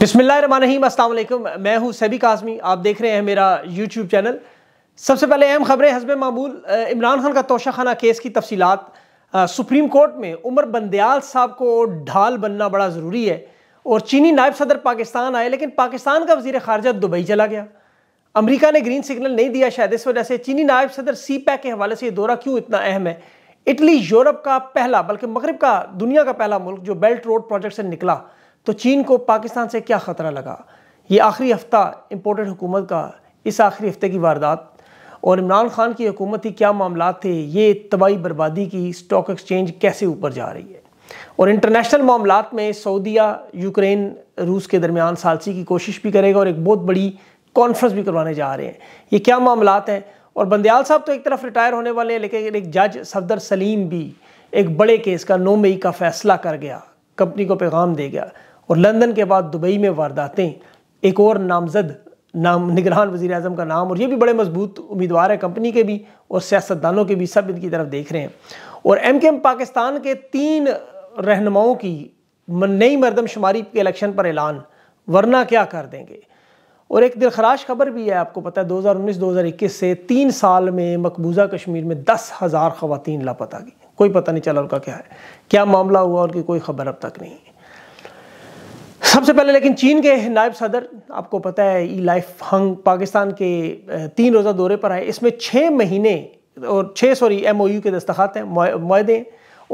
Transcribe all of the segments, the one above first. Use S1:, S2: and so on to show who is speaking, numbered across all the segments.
S1: बिसमीम अल्लाम मैं हूँ सैबिक काजमी आप देख रहे हैं मेरा यूट्यूब चैनल सबसे पहले अहम खबरें हसब मामूल इमरान खान का तोशाखाना केस की तफसीत सुप्रीम कोर्ट में उमर बंदयाल साहब को ढाल बनना बड़ा ज़रूरी है और चीनी नायब सदर पाकिस्तान आए लेकिन पाकिस्तान का वजीर खारजा दुबई चला गया अमरीका ने ग्रीन सिग्नल नहीं दिया शायद इस वजह से चीनी नायब सदर सी पैक के हवाले से ये दौरा क्यों इतना अहम है इटली यूरोप का पहला बल्कि मगरब का दुनिया का पहला मुल्क जो बेल्ट रोड प्रोजेक्ट से निकला तो चीन को पाकिस्तान से क्या ख़तरा लगा ये आखिरी हफ़्ता इम्पोर्टेड हुकूमत का इस आखिरी हफ़्ते की वारदात और इमरान खान की हुकूमत की क्या मामला थे ये तबाही बर्बादी की स्टॉक एक्सचेंज कैसे ऊपर जा रही है और इंटरनेशनल मामला में सऊदिया यूक्रेन रूस के दरमियान सालसी की कोशिश भी करेगा और एक बहुत बड़ी कॉन्फ्रेंस भी करवाने जा रहे हैं ये क्या मामला हैं और बंदयाल साहब तो एक तरफ रिटायर होने वाले हैं लेकिन एक जज सफदर सलीम भी एक बड़े केस का नौ मई का फैसला कर गया कंपनी को पैगाम दे गया और लंदन के बाद दुबई में वारदातें एक और नामजद नाम निगरान वज़ी अजम का नाम और ये भी बड़े मजबूत उम्मीदवार हैं कंपनी के भी और सियासतदानों के भी सब इनकी तरफ देख रहे हैं और एम के एम पाकिस्तान के तीन रहनुमाओं की नई मरदमशुमारी के इलेक्शन पर ऐलान वरना क्या कर देंगे और एक दिलखराश खबर भी है आपको पता है 2019-2021 से तीन साल में मकबूजा कश्मीर में दस हज़ार खवतिन लापता गई कोई पता नहीं चला उनका क्या है क्या मामला हुआ उनकी कोई खबर अब तक नहीं है सबसे पहले लेकिन चीन के नायब सदर आपको पता है ई लाइफ हंग पाकिस्तान के तीन रोज़ा दौरे पर आए इसमें छः महीने और छः सॉरी एम के दस्तखत हैं माहदे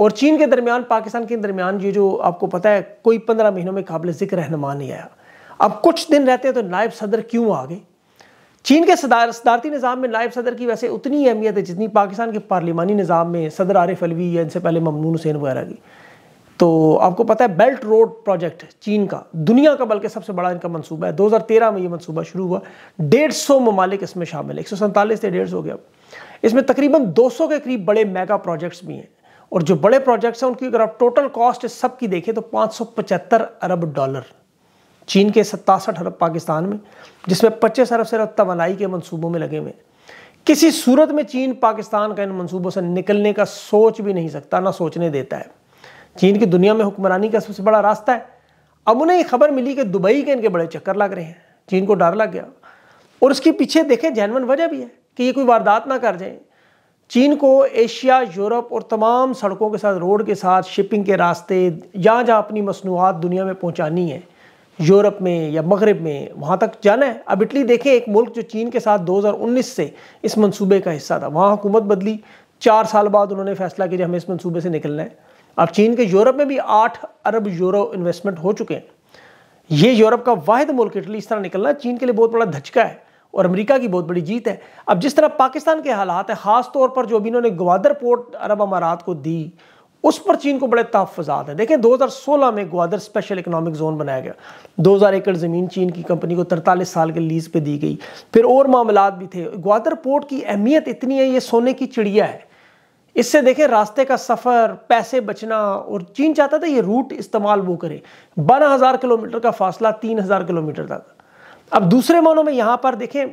S1: और चीन के दरमियान पाकिस्तान के दरमियान ये जो आपको पता है कोई पंद्रह महीनों में काबिल जिक्र रहनमा नहीं आया अब कुछ दिन रहते हैं तो नायब सदर क्यों आ गए चीन के सदारती निज़ाम में नायब सदर की वैसे उतनी अहमियत है जितनी पाकिस्तान के पार्लिमानी निज़ाम में सदर आरिफ अलवी या इनसे पहले ममनून हुसैन वगैरह की तो आपको पता है बेल्ट रोड प्रोजेक्ट चीन का दुनिया का बल्कि सबसे बड़ा इनका मंसूबा है 2013 में ये मंसूबा शुरू हुआ डेढ़ सौ ममालिक इसमें शामिल है एक सौ से डेढ़ सौ गया इसमें तकरीबन 200 के करीब बड़े मेगा प्रोजेक्ट्स भी हैं और जो बड़े प्रोजेक्ट्स हैं उनकी अगर आप टोटल कॉस्ट इस सब की देखें तो पाँच अरब डॉलर चीन के सत्तासठ अरब पाकिस्तान में जिसमें पच्चीस अरब से अरब तोानाई के मनसूबों में लगे हुए हैं किसी सूरत में चीन पाकिस्तान का इन मनसूबों से निकलने का सोच भी नहीं सकता ना सोचने देता है चीन की दुनिया में हुक्मरानी का सबसे बड़ा रास्ता है अब उन्हें ये खबर मिली कि दुबई के इनके बड़े चक्कर लग रहे हैं चीन को डर लग गया और उसके पीछे देखें जैनवन वजह भी है कि ये कोई वारदात ना कर जाए चीन को एशिया यूरोप और तमाम सड़कों के साथ रोड के साथ शिपिंग के रास्ते जहाँ जहाँ अपनी मसनूआत दुनिया में पहुँचानी है यूरोप में या मगरब में वहाँ तक जाना है अब इटली देखें एक मुल्क जो चीन के साथ 2019 से इस मंसूबे का हिस्सा था वहाँ हुकूमत बदली चार साल बाद उन्होंने फैसला किया हमें इस मंसूबे से निकलना है अब चीन के यूरोप में भी आठ अरब यूरो इन्वेस्टमेंट हो चुके हैं ये यूरोप का वाहिद मुल्क इटली इस तरह निकलना चीन के लिए बहुत बड़ा धचका है और अमेरिका की बहुत बड़ी जीत है अब जिस तरह पाकिस्तान के हालात है ख़ास तौर पर जो अभी इन्होंने ग्वादर पोर्ट अरब अमारात को दी उस पर चीन को बड़े तहफ़ात हैं देखें 2016 में ग्वादर स्पेशल इकोनॉमिक जोन बनाया गया 2000 एकड़ ज़मीन चीन की कंपनी को 43 साल के लीज़ पे दी गई फिर और मामला भी थे ग्वादर पोर्ट की अहमियत इतनी है ये सोने की चिड़िया है इससे देखें रास्ते का सफ़र पैसे बचना और चीन चाहता था ये रूट इस्तेमाल वो करे बारह हज़ार किलोमीटर का फासला तीन हज़ार किलोमीटर तक अब दूसरे मानों में यहाँ पर देखें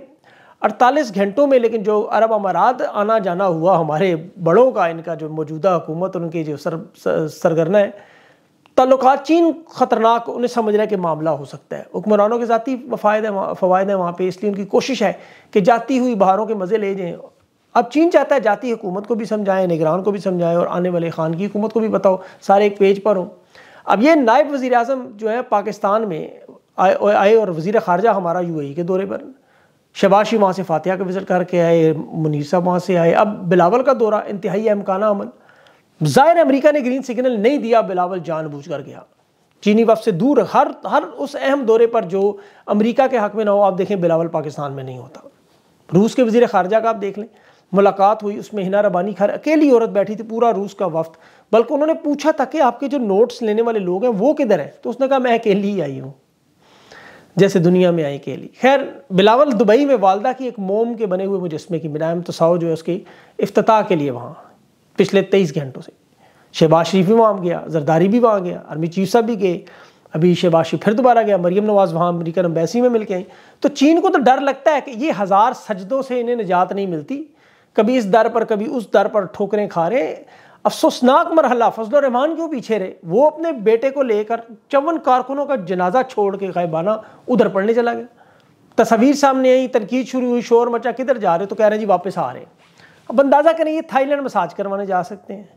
S1: अड़तालीस घंटों में लेकिन जो अरब अमारात आना जाना हुआ हमारे बड़ों का इनका जो मौजूदा हुकूमत और उनकी जो सर सरगर्ना है तल्लक चीन ख़तरनाक उन्हें समझना के मामला हो सकता है हुक्मरानों के ज़ाती फ़वाद हैं फ़वाद हैं वहाँ पर इसलिए उनकी कोशिश है कि जाती हुई बहारों के मज़े ले जाएँ अब चीन चाहता है जाती हुकूमत को भी समझाएं निगरान को भी समझाएं और आने वाले खान की हुकूमत को भी बताओ सारे एक पेज पर हो अब ये नायब वज़ी अजम जो है पाकिस्तान में आए और वज़ी ख़ारजा हमारा यू ए के दौरे पर शबाशी वहाँ से फातह का विज़िट करके आए मुनीर साहब वहाँ से आए अब बिलावल का दौरा इंतहाई अमकाना अमल ज़ाहिर अमरीका ने ग्रीन सिग्नल नहीं दिया बिलावल जानबूझ कर गया चीनी वफ से दूर हर हर उस अहम दौरे पर जो अमरीका के हक में ना हो आप देखें बिलावल पाकिस्तान में नहीं होता रूस के वजीर खारजा का आप देख लें मुलाकात हुई उसमें हिना रबानी खैर अकेली औरत बैठी थी पूरा रूस का वफ्त बल्कि उन्होंने पूछा था कि आपके जो नोट्स लेने वाले लोग हैं वो किधर हैं तो उसने कहा मैं अकेली ही आई हूँ जैसे दुनिया में आई अकेली खैर बिलावल दुबई में वालदा की एक मोम के बने हुए मुजस्मे की तो तसाओ जो है उसकी अफ्ताह के लिए वहाँ पिछले तेईस घंटों से शहबाज शरीफ भी वहाँ गया जरदारी भी वहाँ गया आर्मी चीफ साहब भी गए अभी शहबाज शरीफ फिर दोबारा गया मरीम नवाज़ वहाँ अमरीकन अम्बेसी में मिल के आई तो चीन को तो डर लगता है कि ये हज़ार सजदों से इन्हें निजात नहीं मिलती कभी इस दर पर कभी उस दर पर ठोकरें खा रहे अफसोसनाक मरहला फजल रहमान क्यों पीछे रहे वो अपने बेटे को लेकर चौवन कारकुनों का जनाजा छोड़ के गायबाना उधर पढ़ने चला गया तस्वीर सामने आई तनकीद शुरू हुई शोर मचा किधर जा रहे तो कह रहे जी वापस आ रहे हैं अब अंदाज़ा करें ये थाईलैंड मसाज करवाने जा सकते हैं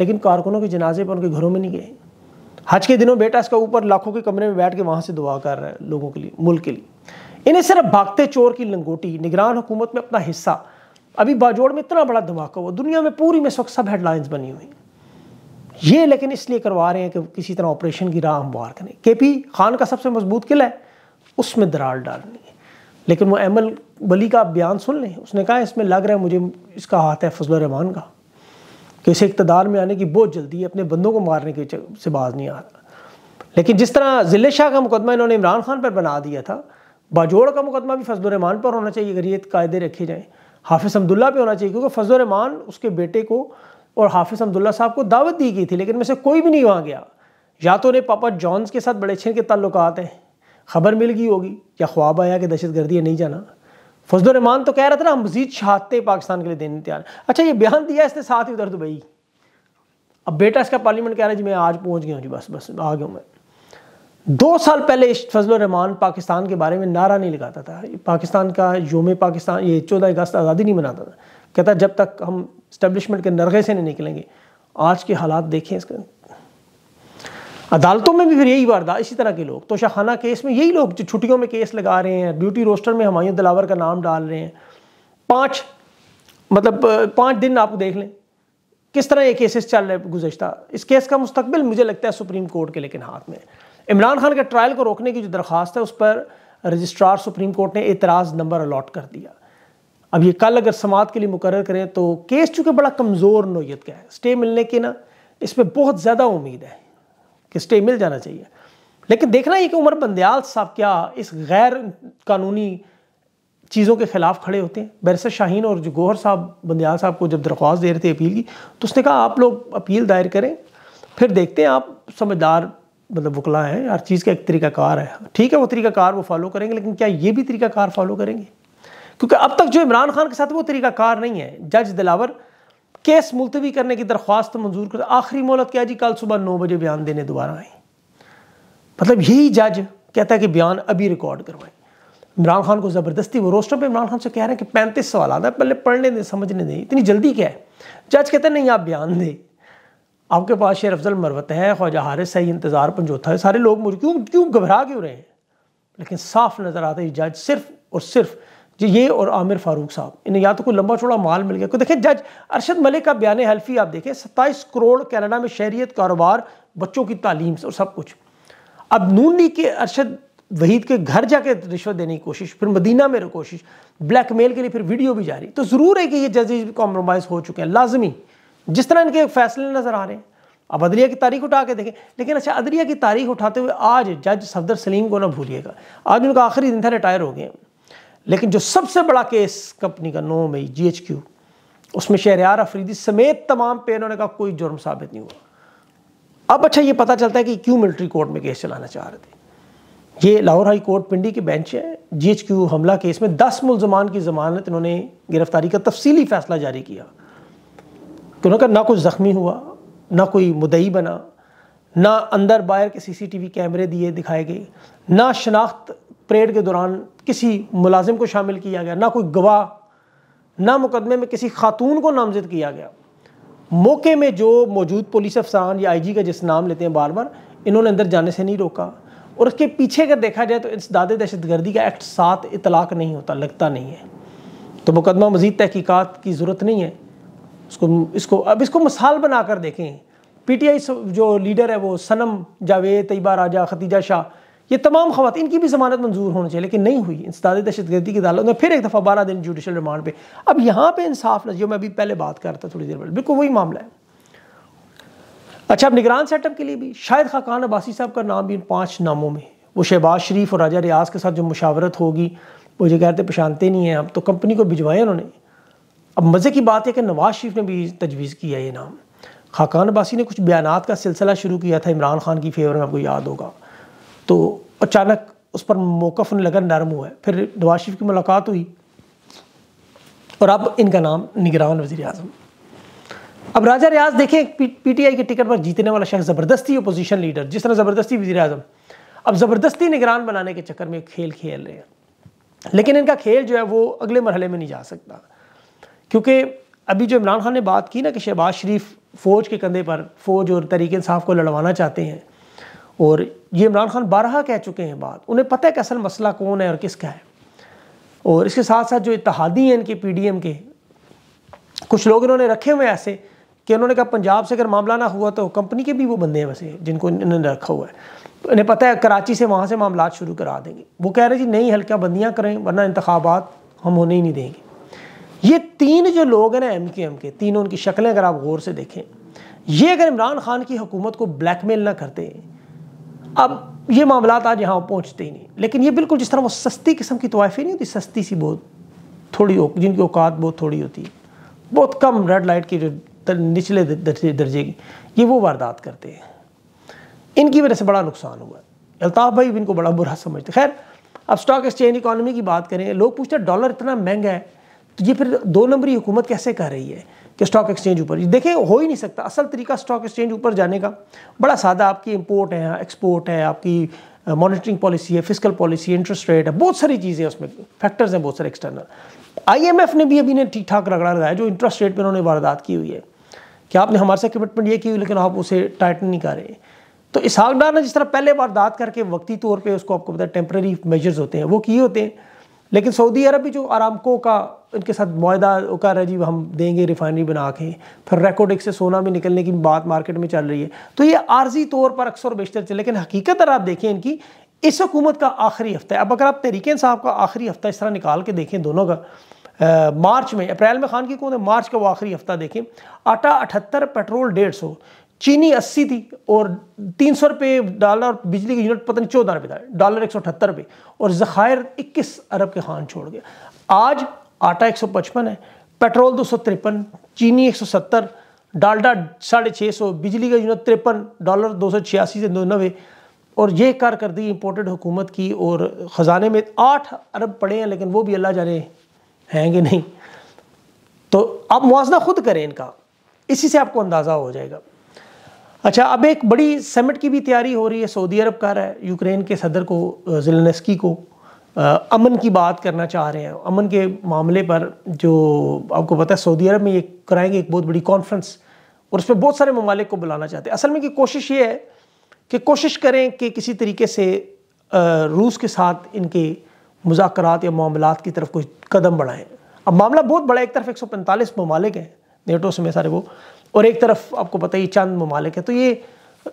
S1: लेकिन कारकुनों के जनाजे पर उनके घरों में नहीं गए हज के दिनों बेटा इसका ऊपर लाखों के कमरे में बैठ के वहाँ से दुआ कर रहा है लोगों के लिए मुल्क के लिए इन्हें सिर्फ भागते चोर की लंगोटी निगरान हुकूमत में अपना हिस्सा अभी बाजोड़ में इतना बड़ा धमाका हुआ दुनिया में पूरी में सब हेडलाइंस बनी हुई ये लेकिन इसलिए करवा रहे हैं कि किसी तरह ऑपरेशन की राह हमवार करें के पी खान का सबसे मजबूत किला है उसमें दरार डालनी है लेकिन वो एमल बली का बयान सुन लें उसने कहा इसमें लग रहा है मुझे इसका हाथ है फजल रहमान का कि इसे इकतदार में आने की बहुत जल्दी है अपने बंदों को मारने के से बाज नहीं आ रहा लेकिन जिस तरह जिले शाह का मुकदमा इन्होंने इमरान खान पर बना दिया था बाजोड़ का मुकदमा भी फजल रहमान पर होना चाहिए अगर ये कायदे रखे जाएँ हाफिज़ हमदुल्ला पे होना चाहिए क्योंकि फजल रहमान उसके बेटे को और हाफिज़ हमदुल्ला साहब को दावत दी गई थी लेकिन में से कोई भी नहीं वहाँ गया या तो उन्हें पापा जॉन्स के साथ बड़े अच्छे के ताल्लुक हैं खबर मिल गई होगी या ख्वाब आया कि दहशत गर्दी है नहीं जाना फजल रहमान तो कह रहा था ना हम मजीद शहादते पाकिस्तान के लिए देने तैयार अच्छा ये बयान दिया इसने साथ ही उधर दुबई अब बेटा इसका पार्लियामेंट कह रहा है जी मैं आज पहुँच गया हूँ जी बस बस आ गया हूँ मैं दो साल पहले फजल रहमान पाकिस्तान के बारे में नारा नहीं लगाता था पाकिस्तान का योम पाकिस्तान ये चौदह अगस्त आज़ादी नहीं मनाता था कहता जब तक हम इस्टबलिशमेंट के नरगे से नहीं निकलेंगे आज के हालात देखें इसके अदालतों में भी फिर यही वारदा इसी तरह के लोग तो शाहाना केस में यही लोग जो छुट्टियों में केस लगा रहे हैं ड्यूटी रोस्टर में हमायूं दिलावर का नाम डाल रहे हैं पाँच मतलब पाँच दिन आप देख लें किस तरह ये केसेस चल रहे गुजशत इस केस का मुस्तबिल मुझे लगता है सुप्रीम कोर्ट के लेकिन हाथ में है इमरान खान के ट्रायल को रोकने की जो दरख्वास्त है उस पर रजिस्ट्रार सुप्रीम कोर्ट ने एतराज़ नंबर अलॉट कर दिया अब ये कल अगर समात के लिए मुकर करें तो केस चूँकि बड़ा कमज़ोर नोयत का है स्टे मिलने की ना इस पर बहुत ज़्यादा उम्मीद है कि स्टे मिल जाना चाहिए लेकिन देखना ये कि उमर बंदयाल साहब क्या इस गैर कानूनी चीज़ों के खिलाफ खड़े होते हैं बैरस शाहीन और जो गोहर साहब बंदयाल साहब को जब दरख्वास्त दे रहे थे अपील की तो उसने कहा आप लोग अपील दायर करें फिर देखते हैं आप समझदार मतलब वकला हैं हर चीज़ का एक तरीकाकार है ठीक है वो तरीकाकार वो फॉलो करेंगे लेकिन क्या ये भी तरीकाकार फॉलो करेंगे क्योंकि अब तक जो इमरान खान के साथ वो तरीकाकार नहीं है जज दिलावर केस मुलतवी करने की दरख्वास्त मंजूर कर आखिरी मोहलत क्या जी कल सुबह नौ बजे बयान देने दोबारा आई मतलब यही जज कहता है कि बयान अभी रिकॉर्ड करवाएं इमरान खान को ज़बरदस्ती वो रोस्टर पर इमरान खान से कह रहे हैं कि पैंतीस सवाल आता है पहले पढ़ने दें समझने दें इतनी जल्दी क्या है जज कहते हैं नहीं आप बयान दें आपके पास शेर अफजल मरवत है ख्वाजा हारिस है इंतज़ार पंजोथा है सारे लोग मुझे क्यों क्यों घबरा क्यों रहे हैं लेकिन साफ नज़र आता है जज सिर्फ और सिर्फ जी ये और आमिर फारूक साहब इन्हें या तो कोई लंबा चौड़ा माल मिल गया को देखें जज अरशद मलिक का बयान हल्फी आप देखें सत्ताईस करोड़ कैनेडा में शहरीत कारोबार बच्चों की तालीम और सब कुछ अब नून लीग के अरशद वहीद के घर जाके रिश्वत देने की कोशिश फिर मदीना में कोशिश ब्लैकमेल के लिए फिर वीडियो भी जारी तो ज़रूर है कि ये जजेज कॉम्प्रोमाइज़ हो चुके हैं लाजमी जिस तरह इनके फैसले नज़र आ रहे हैं अब अदलिया की तारीख उठा के देखें लेकिन अच्छा अदलिया की तारीख उठाते हुए आज जज सफदर सलीम को ना भूलिएगा आज उनका आखिरी दिन था रिटायर हो गए लेकिन जो सबसे बड़ा केस कंपनी का नौ मई जी एच क्यू उसमें शहरयार अफरीदी समेत तमाम पे इन्होंने कहा कोई जुर्म साबित नहीं हुआ अब अच्छा ये पता चलता है कि क्यों मिलिट्री कोर्ट में केस चलाना चाह रहे थे ये लाहौर हाई कोर्ट पिंडी की बेंच है जी एच क्यू हमला केस में दस मुलजमान की जमानत इन्होंने गिरफ्तारी का तफसीली फैसला जारी किया तो उन्होंने कहा ना कुछ ज़ख्मी हुआ ना कोई मुदई बना ना अंदर बाहर के सीसीटीवी कैमरे दिए दिखाए गए ना शनाख्त परेड के दौरान किसी मुलाजिम को शामिल किया गया ना कोई गवाह ना मुकदमे में किसी खातून को नामजद किया गया मौके में जो मौजूद पुलिस अफसरान या आईजी का जिस नाम लेते हैं बार बार इन्होंने अंदर जाने से नहीं रोका और उसके पीछे अगर देखा जाए तो इस दादे दहशत गर्दी का एक्ट सात इतलाक नहीं होता लगता नहीं है तो मुकदमा मजीद तहकीक़ात की ज़रूरत नहीं है इसको इसको अब इसको मिसाल बना कर देखें पीटीआई जो लीडर है वो सनम जावेद तयबा राजा खतीजा शाह ये तमाम खवतिन इनकी भी जमानत मंजूर होनी चाहिए लेकिन नहीं हुई इंसदाद दहशतगर्दी की अदालत में फिर एक दफ़ा बारह दिन जुडिशल रिमांड पर अब यहाँ पर इंसाफ नजर मैं अभी पहले बात करता थोड़ी देर पहले बिल्कुल वही मामला है अच्छा अब निगरान सेटअप के लिए भी शायद खाकान अब्बासी साहब का नाम भी इन पाँच नामों में वो शहबाज शरीफ और राजा रियाज के साथ जो मुशावरत होगी वो जो कहते पहचानते नहीं हैं अब तो कंपनी को भिजवाएं उन्होंने अब मज़े की बात है कि नवाज़ शरीफ ने भी तजवीज़ किया ये नाम खाकान अब्बासी ने कुछ बयान का सिलसिला शुरू किया था इमरान खान की फेवर में आपको याद होगा तो अचानक उस पर मौकफ़ लगन नरम हुआ फिर नवाज शरीफ की मुलाकात हुई और अब इनका नाम निगरान वजी अजम अब राजा रियाज देखें पी, पी टी आई के टिकट पर जीतने वाला शख्स ज़बरदस्ती अपोजिशन लीडर जिस तरह ज़बरदस्ती वजी अजम अब ज़बरदस्ती निगरान बनाने के चक्कर में खेल खेल रहे हैं लेकिन इनका खेल जो है वो अगले मरहले में नहीं जा सकता क्योंकि अभी जो इमरान खान ने बात की ना कि शहबाज शरीफ फ़ौज के कंधे पर फ़ौज और तरीके इंसाफ को लड़वाना चाहते हैं और ये इमरान खान बारहा कह चुके हैं बात उन्हें पता है कि असल मसला कौन है और किसका है और इसके साथ साथ जो इतिहादी हैं इनके पी डी एम के कुछ लोग इन्होंने रखे हुए ऐसे कि उन्होंने कहा पंजाब से अगर मामला ना हुआ तो कंपनी के भी वो बंदे हैं वैसे जिनको इन्होंने रखा हुआ है इन्हें पता है कराची से वहाँ से मामला शुरू करा देंगे वो कह रहे जी नई हल्का बंदियाँ करें वरना इंतबात हम होने ही नहीं देंगे ये तीन जो लोग हैं ना एम क्यू एम के तीनों उनकी शक्लें अगर आप गौर से देखें ये अगर इमरान खान की हुकूमत को ब्लैकमेल ना करते अब ये मामला आज यहाँ पहुँचते ही नहीं लेकिन ये बिल्कुल जिस तरह वो सस्ती किस्म की तोहफे नहीं होती सस्ती सी बहुत थोड़ी जिनकी औकात बहुत थोड़ी होती है बहुत कम रेड लाइट की जो निचले दर्जे की ये वो वारदात करते हैं इनकी वजह से बड़ा नुकसान हुआ अल्ताफ़ भाई भी इनको बड़ा बुरा समझते खैर अब स्टॉक एक्सचेंज इकानमी की बात करें लोग पूछते हैं डॉलर इतना महंगा है तो ये फिर दो नंबरी हुकूमत कैसे कह रही है कि स्टॉक एक्सचेंज ऊपर देखें हो ही नहीं सकता असल तरीका स्टॉक एक्सचेंज ऊपर जाने का बड़ा सादा आपकी इम्पोर्ट है एक्सपोर्ट है आपकी मॉनिटरिंग पॉलिसी है फिजिकल पॉलिसी इंटरेस्ट रेट है बहुत सारी चीज़ें उसमें फैक्टर्स हैं बहुत सारे एक्सटर्नल आईएमएफ ने भी अभी ने ठीक ठाक रगड़ा लगाया जो इंटरेस्ट रेट पर उन्होंने वारदात की हुई है कि आपने हमारे से कमिटमेंट ये की हुई लेकिन आप उसे टाइटन नहीं कर रहे तो इसहाकदार ने जिस तरह पहले वारदात करके वक्ती तौर पर उसको आपको पता है टेम्प्रेरी मेजर्स होते हैं वो किए होते हैं लेकिन सऊदी अरब भी जो आरामको का इनके साथ माहा कर है जी हम देंगे रिफाइनरी बना के फिर रेकॉर्ड एक से सोना भी निकलने की बात मार्केट में चल रही है तो ये आर्जी तौर पर अक्सर बेशतर चले लेकिन हकीकत अगर आप देखें इनकी इस हुकूमत का आखिरी हफ्ता है अब अगर आप तरीके साहब का आखिरी हफ्ता इस तरह निकाल के देखें दोनों का आ, मार्च में अप्रैल में खान की कौन है मार्च का वो आखिरी हफ्ता देखें आटा अठहत्तर पेट्रोल डेढ़ सौ चीनी अस्सी थी और तीन सौ रुपये डॉलर बिजली की यूनिट पता नहीं चौदह रुपये था डॉलर एक सौ अठहत्तर रुपये और ज़खायर इक्कीस अरब के खान छोड़ गया आज आटा एक सौ पचपन है पेट्रोल दो सौ तिरपन चीनी एक सौ सत्तर डालडा साढ़े छः सौ बिजली का यूनिट तिरपन डॉलर दो सौ छियासी से दो नबे और ये कार कर दी इम्पोर्टेड हुकूमत की और ख़जाने में आठ अरब पड़े हैं लेकिन वो भी अल्लाह जाने हैं कि नहीं तो आप मुआजना ख़ुद करें इनका इसी से आपको अंदाज़ा हो जाएगा अच्छा अब एक बड़ी समिट की भी तैयारी हो रही है सऊदी अरब का रहा है यूक्रेन के सदर को जिलनस्की को आ, अमन की बात करना चाह रहे हैं अमन के मामले पर जो आपको पता है सऊदी अरब में ये कराएंगे एक बहुत बड़ी कॉन्फ्रेंस और उस पर बहुत सारे ममालिक को बुलाना चाहते हैं असल में कि कोशिश ये है कि कोशिश करें कि किसी तरीके से रूस के साथ इनके मुजाकर या मामला की तरफ कुछ कदम बढ़ाएं अब मामला बहुत बड़ा एक तरफ एक सौ पैंतालीस ममालिक हैं नेटो समेत सारे वो और एक तरफ आपको पता ही चंद ममालिक है तो ये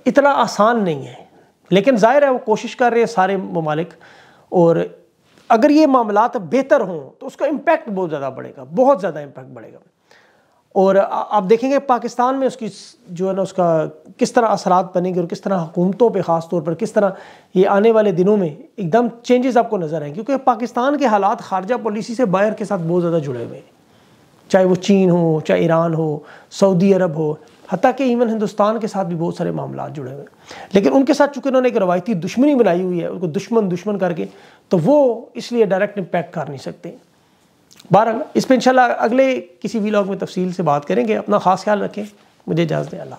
S1: इतना आसान नहीं है लेकिन ज़ाहिर है वो कोशिश कर रहे हैं सारे ममालिक और अगर ये मामला बेहतर हों तो उसका इम्पेक्ट बहुत ज़्यादा बढ़ेगा बहुत ज़्यादा इम्पेक्ट बढ़ेगा और आप देखेंगे पाकिस्तान में उसकी जो है ना उसका किस तरह असरात बनेंगे और किस तरह हुकूमतों पे ख़ास तौर पर किस तरह ये आने वाले दिनों में एकदम चेंजेस आपको नज़र आएंगे क्योंकि पाकिस्तान के हालात खारजा पॉलिसी से बाहर के साथ बहुत ज़्यादा जुड़े हुए हैं चाहे वो चीन हो चाहे ईरान हो सऊदी अरब हो हती कि इवन हिंदुस्तान के साथ भी बहुत सारे मामला जुड़े हुए हैं लेकिन उनके साथ चूँकि उन्होंने एक रवायती दुश्मनी बनाई हुई है उनको दुश्मन दुश्मन करके तो वो इसलिए डायरेक्ट इम्पैक्ट कर नहीं सकते बहरहाल इस पर इंशाल्लाह अगले किसी वीलॉग में तफसील से बात करेंगे अपना ख़ास ख्याल रखें मुझे इजाज़त दें अल्लाह